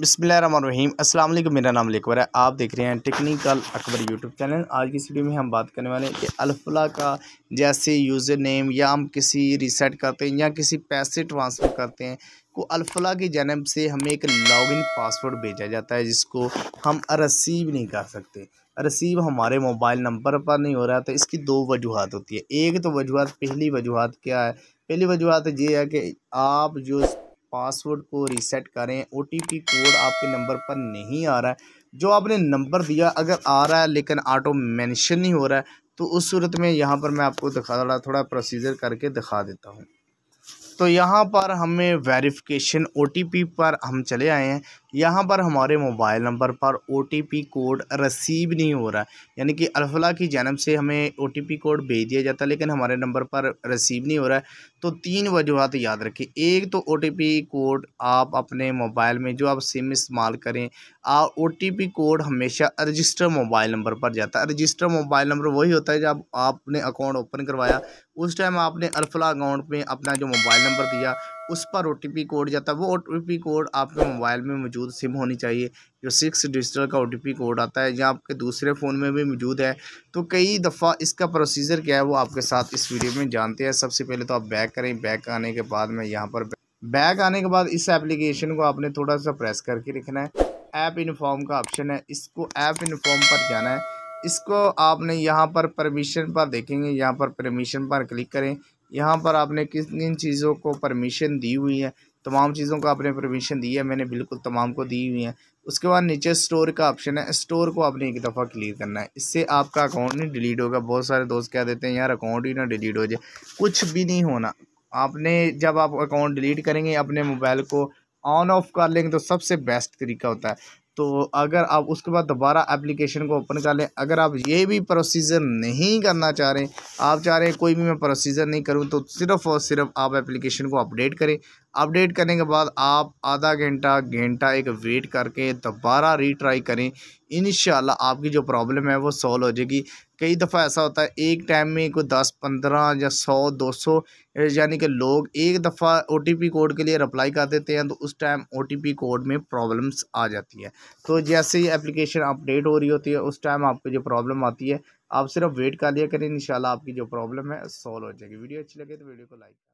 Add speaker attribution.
Speaker 1: बिसमीम मेरा नाम लेकवर है आप देख रहे हैं टेक्निकल अकबर यूट्यूब चैनल आज की वीडियो में हम बात करने वाले हैं कि अल्फला का जैसे यूज़र नेम या हम किसी रीसेट करते हैं या किसी पैसे ट्रांसफ़र करते हैं को अल्फला की जन्म से हमें एक लॉगिन पासवर्ड भेजा जाता है जिसको हम रसीव नहीं कर सकते रसीव हमारे मोबाइल नंबर पर नहीं हो रहा तो इसकी दो वजूहत होती है एक तो वजूहत पहली वजूहत क्या है पहली वजूहत ये है कि आप जो पासवर्ड को रीसेट करें ओ कोड आपके नंबर पर नहीं आ रहा है जो आपने नंबर दिया अगर आ रहा है लेकिन ऑटो मेंशन नहीं हो रहा है तो उस सूरत में यहाँ पर मैं आपको दिखा थोड़ा थोड़ा प्रोसीजर करके दिखा देता हूँ तो यहाँ पर हमें वेरिफिकेशन ओ पर हम चले आए हैं यहाँ पर हमारे मोबाइल नंबर पर ओ कोड रसीव नहीं हो रहा यानी कि अल्फला की जन्म से हमें ओ कोड भेज दिया जाता है लेकिन हमारे नंबर पर रसीव नहीं हो रहा है तो तीन वजूहत याद रखें एक तो ओ कोड आप अपने मोबाइल में जो आप सिम इस्तेमाल करें आप ओ कोड हमेशा रजिस्टर मोबाइल नंबर पर जाता है रजिस्टर मोबाइल नंबर वही होता है जब आपने अकाउंट ओपन करवाया उस टाइम आपने अल्फला अकाउंट में अपना जो मोबाइल नंबर दिया उस पर ओ कोड जाता है वो ओ कोड आपके मोबाइल में मौजूद सिम होनी चाहिए जो सिक्स डिजिटल का ओ कोड आता है या आपके दूसरे फ़ोन में भी मौजूद है तो कई दफ़ा इसका प्रोसीजर क्या है वो आपके साथ इस वीडियो में जानते हैं सबसे पहले तो आप बैक करें बैक आने के बाद में यहाँ पर बैक आने के बाद इस एप्लीकेशन को आपने थोड़ा सा प्रेस करके लिखना है ऐप इनफॉर्म का ऑप्शन है इसको ऐप इनफॉर्म पर जाना है इसको आपने यहाँ पर परमिशन पर देखेंगे यहाँ पर परमिशन पर क्लिक करें यहाँ पर आपने किस किन चीज़ों को परमिशन दी हुई है तमाम चीज़ों को आपने परमिशन दी है मैंने बिल्कुल तमाम को दी हुई है उसके बाद नीचे स्टोर का ऑप्शन है स्टोर को आपने एक दफ़ा क्लियर करना है इससे आपका अकाउंट नहीं डिलीट होगा बहुत सारे दोस्त कह देते हैं यार अकाउंट ही ना डिलीट हो जाए कुछ भी नहीं होना आपने जब आप अकाउंट डिलीट करेंगे अपने मोबाइल को ऑन ऑफ कर लेंगे तो सबसे बेस्ट तरीका होता है तो अगर आप उसके बाद दोबारा एप्लीकेशन को ओपन कर लें अगर आप ये भी प्रोसीजर नहीं करना चाह रहे आप चाह रहे हैं कोई भी मैं प्रोसीजर नहीं करूं तो सिर्फ़ और सिर्फ आप एप्लीकेशन को अपडेट करें अपडेट करने के बाद आप आधा घंटा घंटा एक वेट करके दोबारा रीट्राई करें इन आपकी जो प्रॉब्लम है वो सॉल्व हो जाएगी कई दफ़ा ऐसा होता है एक टाइम में कोई दस पंद्रह या सौ दो सौ यानी कि लोग एक दफ़ा ओ कोड के लिए रिप्लाई कर देते हैं तो उस टाइम ओ कोड में प्रॉब्लम्स आ जाती है तो जैसे ही एप्लीकेशन अपडेट हो रही होती है उस टाइम आपको जो प्रॉब्लम आती है आप सिर्फ वेट कर लिया करें इन आपकी जो प्रॉब्लम है सॉल्व हो जाएगी वीडियो अच्छी लगे तो वीडियो को लाइक